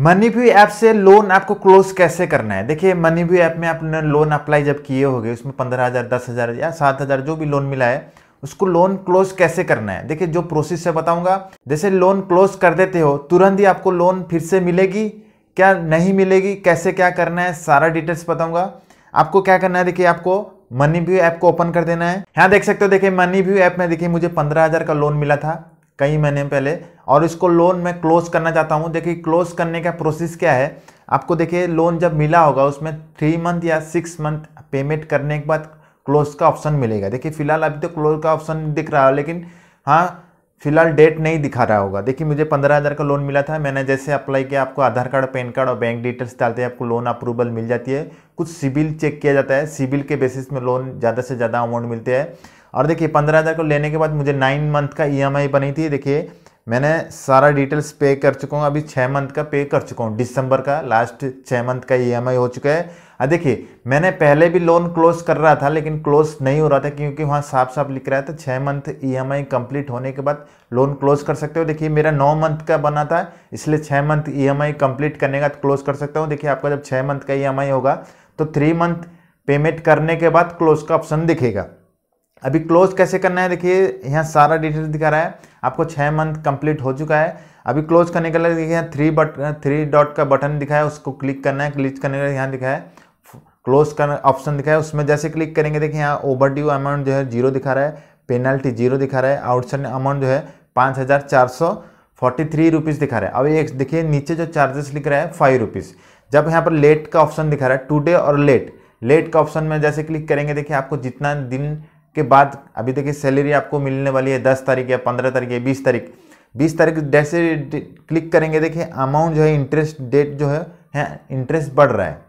money View app से loan आपको close कैसे करना है देखिए मनी व्यू ऐप में आपने लोन अप्लाई जब किए होगे उसमें पंद्रह हज़ार दस हज़ार या सात हज़ार जो भी लोन मिला है उसको लोन क्लोज कैसे करना है देखिए जो प्रोसेस है बताऊंगा जैसे लोन क्लोज कर देते हो तुरंत ही आपको लोन फिर से मिलेगी क्या नहीं मिलेगी कैसे क्या करना है सारा डिटेल्स बताऊंगा आपको क्या करना है देखिए आपको मनी व्यू ऐप को ओपन कर देना है यहाँ देख सकते हो देखिए मनी व्यू ऐप में देखिए मुझे पंद्रह हज़ार का लोन मिला था कई महीने पहले और इसको लोन मैं क्लोज करना चाहता हूँ देखिए क्लोज करने का प्रोसेस क्या है आपको देखिए लोन जब मिला होगा उसमें थ्री मंथ या सिक्स मंथ पेमेंट करने के बाद क्लोज का ऑप्शन मिलेगा देखिए फिलहाल अभी तो क्लोज का ऑप्शन दिख रहा है लेकिन हाँ फिलहाल डेट नहीं दिखा रहा होगा देखिए मुझे पंद्रह हज़ार का लोन मिला था मैंने जैसे अप्लाई किया आपको आधार कार्ड पैन कार्ड और बैंक डिटेल्स डालते हैं आपको लोन अप्रूवल मिल जाती है कुछ सिबिल चेक किया जाता है सिबिल के बेसिस में लोन ज़्यादा से ज़्यादा अमाउंट मिलते हैं और देखिए पंद्रह हज़ार को लेने के बाद मुझे नाइन मंथ का ई e बनी थी देखिए मैंने सारा डिटेल्स पे कर चुका हूँ अभी छः मंथ का पे कर चुका हूँ दिसंबर का लास्ट छः मंथ का ई e हो चुका है अब देखिए मैंने पहले भी लोन क्लोज कर रहा था लेकिन क्लोज नहीं हो रहा था क्योंकि वहाँ साफ साफ लिख रहा था छः मंथ ई कंप्लीट होने के बाद लोन क्लोज कर सकते हो देखिए मेरा नौ मंथ का बना था इसलिए छः मंथ ई कंप्लीट करने का क्लोज कर सकता हूँ देखिए आपका जब छः मंथ का ई e होगा तो थ्री मंथ पेमेंट करने के बाद क्लोज का ऑप्शन दिखेगा अभी क्लोज कैसे करना है देखिए यहाँ सारा डिटेल दिखा रहा है आपको छः मंथ कंप्लीट हो चुका है अभी क्लोज करने के लिए देखिए यहाँ थ्री बट थ्री डॉट का बटन दिखा है उसको क्लिक करना है क्लिक करने के लिए यहाँ दिखा है क्लोज कर ऑप्शन दिखा है उसमें जैसे क्लिक करेंगे देखिए यहाँ ओवर ड्यू अमाउंट जो है जीरो दिखा रहा है पेनल्टी जीरो दिखा रहा है आउटसाइड अमाउंट जो है पाँच हज़ार चार सौ फोर्टी थ्री रुपीज़ दिखा रहा है अब एक देखिए नीचे जो चार्जेस लिख रहा है फाइव रुपीज़ जब यहाँ पर लेट का ऑप्शन दिखा रहा है टुडे और लेट लेट का ऑप्शन में जैसे क्लिक करेंगे देखिए आपको जितना दिन के बाद अभी देखिए सैलरी आपको मिलने वाली है दस तारीख या पंद्रह तारीख या बीस तारीख बीस तारीख जैसे क्लिक करेंगे देखिए अमाउंट जो है इंटरेस्ट डेट जो है, है इंटरेस्ट बढ़ रहा है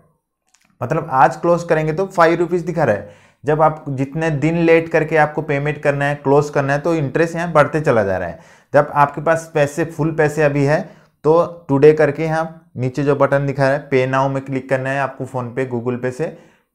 मतलब आज क्लोज करेंगे तो फाइव रुपीज़ दिखा रहा है जब आप जितने दिन लेट करके आपको पेमेंट करना है क्लोज करना है तो इंटरेस्ट यहाँ बढ़ते चला जा रहा है जब आपके पास पैसे फुल पैसे अभी है तो टुडे करके यहाँ नीचे जो बटन दिखा रहा है पे नाउ में क्लिक करना है आपको फ़ोनपे गूगल पे से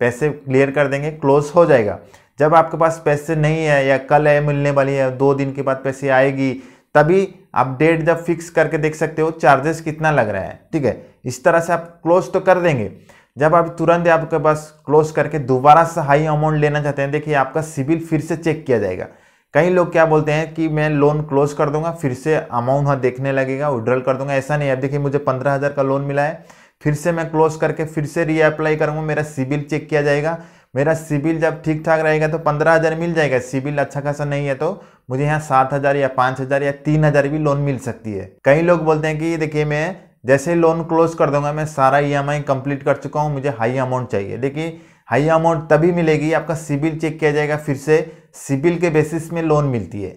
पैसे क्लियर कर देंगे क्लोज हो जाएगा जब आपके पास पैसे नहीं है या कल है मिलने वाली है दो दिन के बाद पैसे आएगी तभी आप डेट जब फिक्स करके देख सकते हो चार्जेस कितना लग रहा है ठीक है इस तरह से आप क्लोज तो कर देंगे जब आप तुरंत आपके पास क्लोज करके दोबारा से हाई अमाउंट लेना चाहते हैं देखिए आपका सिविल फिर से चेक किया जाएगा कई लोग क्या बोलते हैं कि मैं लोन क्लोज कर दूंगा फिर से अमाउंट हाँ देखने लगेगा विड्रॉल कर दूंगा ऐसा नहीं है देखिए मुझे पंद्रह हज़ार का लोन मिला है फिर से मैं क्लोज करके फिर से रीअप्लाई करूँगा मेरा सिबिल चेक किया जाएगा मेरा सिबिल जब ठीक ठाक रहेगा तो पंद्रह हज़ार मिल जाएगा सिबिल अच्छा खासा नहीं है तो मुझे यहाँ सात हज़ार या पाँच हज़ार या तीन हज़ार भी लोन मिल सकती है कई लोग बोलते हैं कि देखिए मैं जैसे लोन क्लोज कर दूंगा मैं सारा ई एम कंप्लीट कर चुका हूँ मुझे हाई अमाउंट चाहिए देखिए हाई अमाउंट तभी मिलेगी आपका सिबिल चेक किया जाएगा फिर से सिबिल के बेसिस में लोन मिलती है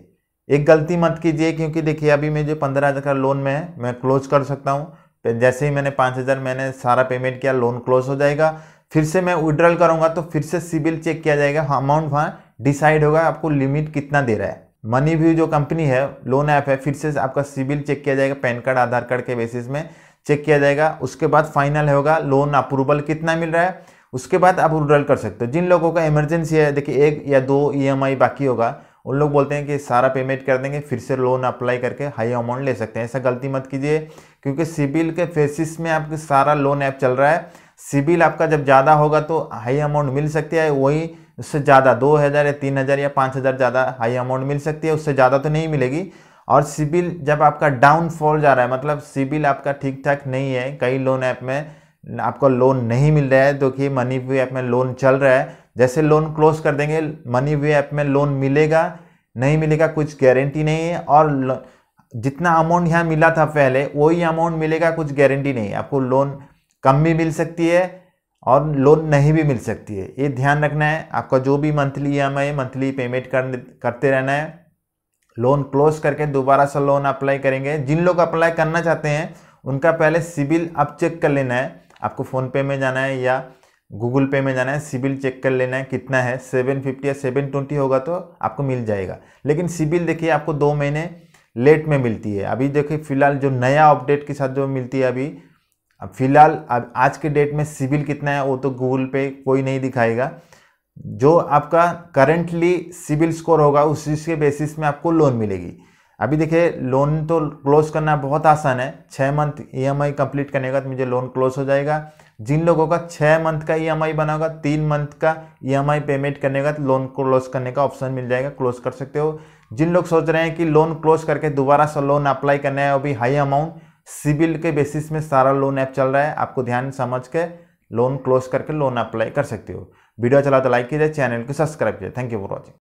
एक गलती मत कीजिए क्योंकि देखिए अभी मैं जो पंद्रह हज़ार का लोन में है मैं क्लोज कर सकता हूँ जैसे ही मैंने पाँच हज़ार मैंने सारा पेमेंट किया लोन क्लोज हो जाएगा फिर से मैं विड्रॉल करूंगा तो फिर से सिबिल चेक किया जाएगा अमाउंट हाँ, वहाँ डिसाइड होगा आपको लिमिट कितना दे रहा है मनी व्यू जो कंपनी है लोन ऐप है फिर से आपका सिबिल चेक किया जाएगा पैन कार्ड आधार कार्ड के बेसिस में चेक किया जाएगा उसके बाद फाइनल होगा लोन अप्रूवल कितना मिल रहा है उसके बाद आप विड्रॉल कर सकते हो जिन लोगों का इमरजेंसी है देखिए एक या दो ई बाकी होगा उन लोग बोलते हैं कि सारा पेमेंट कर देंगे फिर से लोन अप्लाई करके हाई अमाउंट ले सकते हैं ऐसा गलती मत कीजिए क्योंकि सिबिल के फेसिस में आपके सारा लोन ऐप चल रहा है सिबिल आपका जब ज़्यादा होगा तो हाई अमाउंट मिल सकती है वही उससे ज़्यादा दो हज़ार या तीन हज़ार या पाँच हज़ार ज़्यादा हाई अमाउंट मिल सकती है उससे ज़्यादा तो नहीं मिलेगी और सिबिल जब आपका डाउनफॉल जा रहा है मतलब सिबिल आपका ठीक ठाक नहीं है कई लोन ऐप में आपको लोन नहीं मिल रहा है तो कि मनी व्यू ऐप में लोन चल रहा है जैसे लोन क्लोज कर देंगे मनी व्यू ऐप में लोन मिलेगा नहीं मिलेगा कुछ गारंटी नहीं है और जितना अमाउंट यहाँ मिला था पहले वही अमाउंट मिलेगा कुछ गारंटी नहीं आपको लोन कम भी मिल सकती है और लोन नहीं भी मिल सकती है ये ध्यान रखना है आपका जो भी monthly E M I monthly payment कर, करते रहना है लोन क्लोज करके दोबारा से लोन अप्लाई करेंगे जिन लोग अप्लाई करना चाहते हैं उनका पहले सिबिल अब चेक कर लेना है आपको फ़ोनपे में जाना है या गूगल पे में जाना है सिबिल चेक कर लेना है कितना है सेवन फिफ्टी या सेवन ट्वेंटी होगा तो आपको मिल जाएगा लेकिन सिबिल देखिए आपको दो महीने लेट में मिलती है अभी देखिए फिलहाल जो नया अपडेट के साथ जो मिलती है अभी अब फिलहाल अब आज के डेट में सिविल कितना है वो तो गूगल पे कोई नहीं दिखाएगा जो आपका करंटली सिविल स्कोर होगा उस चीज के बेसिस में आपको लोन मिलेगी अभी देखिए लोन तो क्लोज करना बहुत आसान है छः month E M I complete करने का बाद मुझे लोन क्लोज हो जाएगा जिन लोगों का छः मंथ का ई एम आई बना होगा तीन मंथ का ई एम आई पेमेंट करने का बाद लोन क्लोज करने का ऑप्शन मिल जाएगा क्लोज कर सकते हो जिन लोग सोच रहे हैं कि लोन क्लोज करके दोबारा से लोन अप्लाई करना है वो भी हाई अमाउंट सिबिल के बेसिस में सारा लोन ऐप चल रहा है आपको ध्यान समझ के लोन क्लोज करके लोन अप्लाई कर सकते हो वीडियो चला अच्छा तो लाइक कीजिए चैनल को सब्सक्राइब कीजिए थैंक यू फॉर वॉचिंग